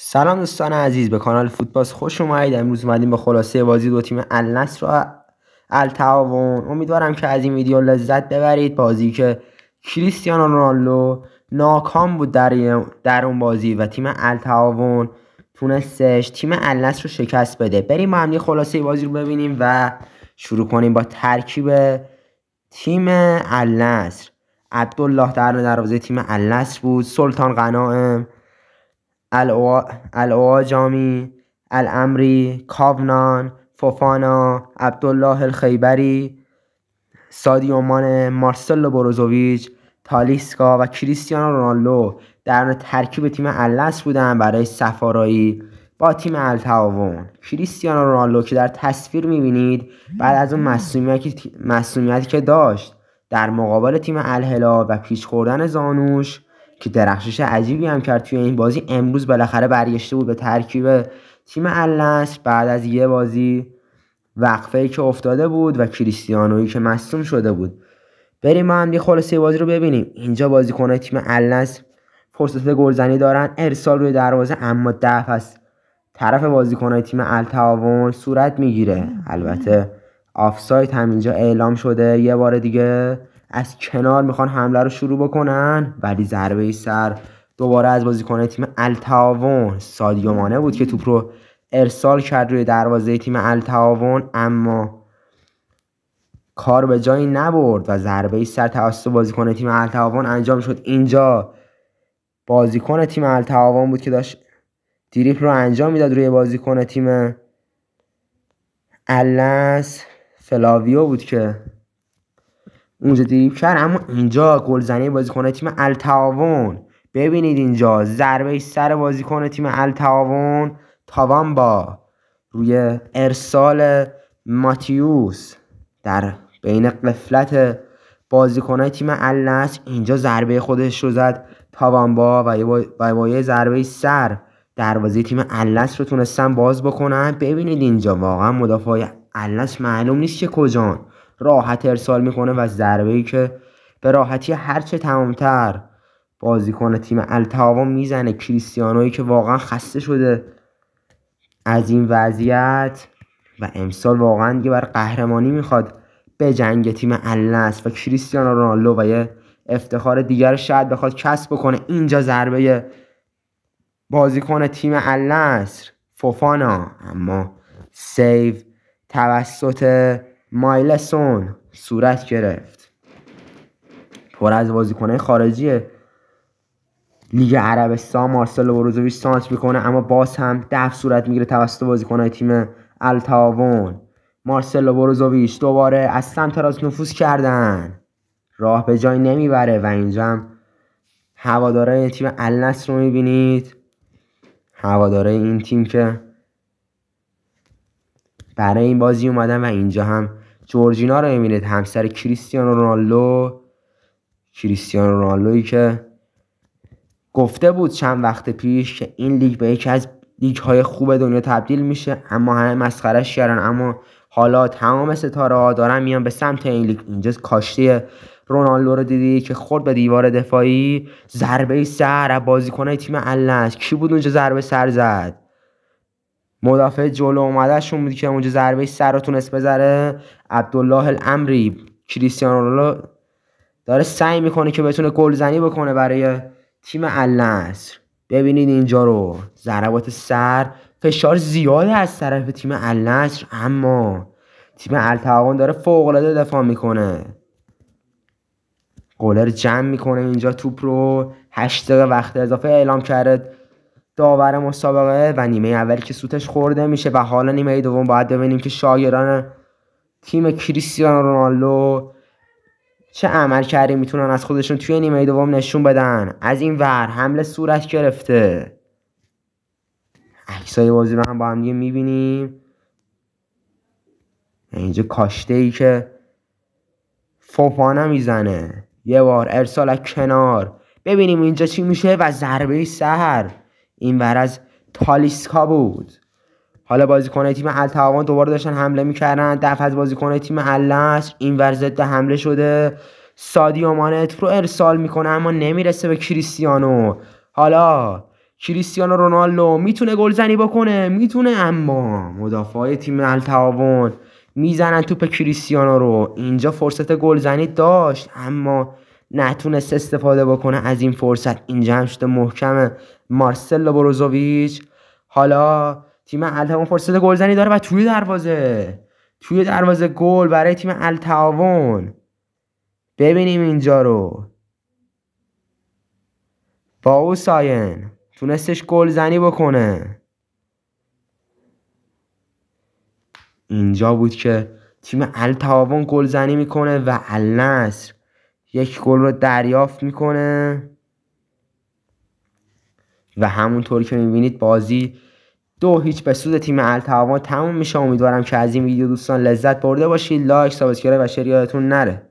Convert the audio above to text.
سلام دوستان عزیز به کانال فوتباس خوش اومدید امروز اومدیم به خلاصه بازی دو تیم النصر و التعاون امیدوارم که از این ویدیو لذت ببرید بازی که کریستیانو رونالدو ناکام بود در, در اون بازی و تیم التعاون تونستش تیم النصر رو شکست بده بریم با خلاصه بازی رو ببینیم و شروع کنیم با ترکیب تیم النصر عبدالله در دروازه تیم النصر بود سلطان قناعم جامی، الامری کاونان فوفانا عبدالله الخیبری سادی مارسلو بروزوویچ تالیسکا و کریستیانو رونالدو در ترکیب تیم الس بودن برای سفارایی با تیم التعاون کریستیانو رونالدو که در تصویر میبینید بعد از اون مسئولیتی که داشت در مقابل تیم الهلال و پیچ خوردن زانوش که درخشش عجیبی هم کرد توی این بازی امروز بالاخره برگشته بود به ترکیب تیم النس بعد از یه بازی وقفه که افتاده بود و کریستیانویی که مصوم شده بود بریم ما هم خلاصه بازی رو ببینیم اینجا بازیکن‌های تیم النس فرصت گلزنی دارن ارسال روی دروازه اما دفع از طرف بازیکن‌های تیم التعاون صورت میگیره البته آفساید هم اینجا اعلام شده یه بار دیگه از کنار میخوان حمله رو شروع بکنن ولی ضربه سر دوباره از بازیکن تیم التعاون سادیو مانه بود که توپ رو ارسال کرد روی دروازه تیم التعاون اما کار به جایی نبرد و ضربه سر توسط بازیکن تیم التعاون انجام شد اینجا بازیکن تیم التعاون بود که داشت دریپ رو انجام میداد روی بازیکن تیم الاس فلاویو بود که اونجا دریب کرد اما اینجا گلزنی بازیکن تیم التعاون ببینید اینجا ضربه سر بازیکن تیم التعاون تاوان با روی ارسال ماتیوس در بین قفلت بازیکنه تیم اللس اینجا ضربه خودش رو زد تاوانبا و با یه ضربه سر دروازه تیم اللس رو تونستن باز بکنن ببینید اینجا واقعا مدافع النصر معلوم نیست که کجان راحت ارسال میکنه و ضربه ای که به راحتی هرچه تمامتر بازیکن تیم التهاوا میزنه کریستیانوی که واقعا خسته شده از این وضعیت و امسال واقعا دیگه بر قهرمانی میخواد به جنگ تیم النصر و کریستیانو رونالدو و یه افتخار دیگر شاید بخواد کسب بکنه اینجا ضربه بازیکن تیم النصر فوفانا اما سیو توسط سون صورت گرفت پر از بازیکنهای خارجی لیگ عربستان مارسلو بروزوویچ سانت میکنه اما باز هم دف صورت میگیره توسط بازیکنهای تیم التاون مارسلو بروزوویچ دوباره از سمت راست نفوذ کردن راه به جای نمیبره و اینجا هم هواداره تیم النصر رو میبینید هواداره این تیم که برای این بازی اومدن و اینجا هم جورجینا رو میبینید همسر کریستیانو رونالدو کریستیانو رونالدوی که گفته بود چند وقت پیش که این لیگ به یکی از لیگ های خوب دنیا تبدیل میشه اما همه مسخرش کردن اما حالا تمام ستاره ها دارن میان به سمت این لیگ اینجا کاشته رونالدو رو دیدی که خورد به دیوار دفاعی ضربه سر بازیکنای تیم النصر کی بود اونجا ضربه سر زد مدافع جلو اومدهشون بود که اونجا ضربه سر رو تونست بذاره عبدالله الامری کریستیان داره سعی میکنه که بتونه گلزنی بکنه برای تیم النصر ببینید اینجا رو ضربات سر فشار زیاده از طرف تیم النصر اما تیم التوان داره العاده دفاع میکنه گلر جمع میکنه اینجا توپ رو هشت دقیقه وقت اضافه اعلام کرد داور مسابقه و نیمه اول که سوتش خورده میشه و حالا نیمه دوم باید ببینیم که شاگران تیم کریستیانو رونالدو چه عمل کردی میتونن از خودشون توی نیمه دوم نشون بدن از این ور حمله صورت گرفته عکسای بازی رو هم با هم دیگه میبینیم اینجا کاشته ای که فوپانه میزنه یه بار ارسال کنار ببینیم اینجا چی میشه و ضربه سهر این ور از تالیسکا بود حالا بازیکنهای تیم تاوان دوباره داشتن حمله میکردن دفعه از بازیکنهای تیم النصر این ور حمله شده سادیو مانت رو ارسال میکنه اما نمیرسه به کریستیانو حالا کریستیانو رونالدو میتونه گلزنی بکنه میتونه اما مدافع تیم التوان میزنن توپ کریستیانو رو اینجا فرصت گلزنی داشت اما نتونست استفاده بکنه از این فرصت اینجا هم شده محکم مارسلو بروزوویچ حالا تیم التعاون فرصت گلزنی داره و توی دروازه توی دروازه گل برای تیم التعاون ببینیم اینجا رو با او ساین تونستش گل زنی بکنه اینجا بود که تیم التعاون گلزنی میکنه و النصر یک گل رو دریافت میکنه و همونطور که میبینید بازی دو هیچ به سود تیم التهابان تموم میشه امیدوارم که از این ویدیو دوستان لذت برده باشید لایک سابسکرایب و شیر یادتون نره